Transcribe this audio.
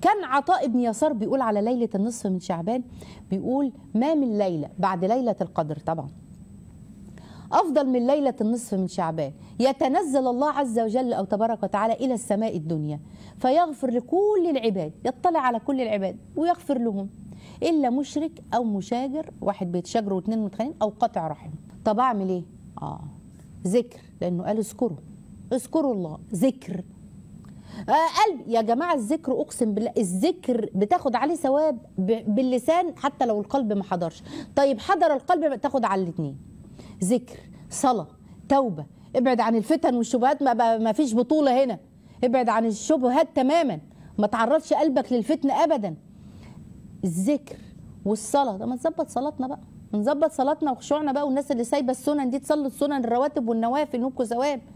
كان عطاء ابن يسار بيقول على ليلة النصف من شعبان بيقول ما من ليلة بعد ليلة القدر طبعا أفضل من ليلة النصف من شعبان يتنزل الله عز وجل أو تبارك وتعالى إلى السماء الدنيا فيغفر لكل العباد يطلع على كل العباد ويغفر لهم إلا مشرك أو مشاجر واحد بيتشاجر واثنين متخانقين أو قطع رحم طب أعمل إيه؟ آه ذكر لأنه قال اذكروا اذكروا الله ذكر آه، قلبي يا جماعه الذكر اقسم بالله الذكر بتاخد عليه ثواب باللسان حتى لو القلب ما حضرش طيب حضر القلب تاخد على الاثنين ذكر صلاه توبه ابعد عن الفتن والشبهات ما, ما فيش بطوله هنا ابعد عن الشبهات تماما ما تعرضش قلبك للفتن ابدا الذكر والصلاه ده ما نظبط صلاتنا بقى نظبط صلاتنا وخشوعنا بقى والناس اللي سايبه السنن دي تصلي السنن الرواتب والنوافل نوكو ثواب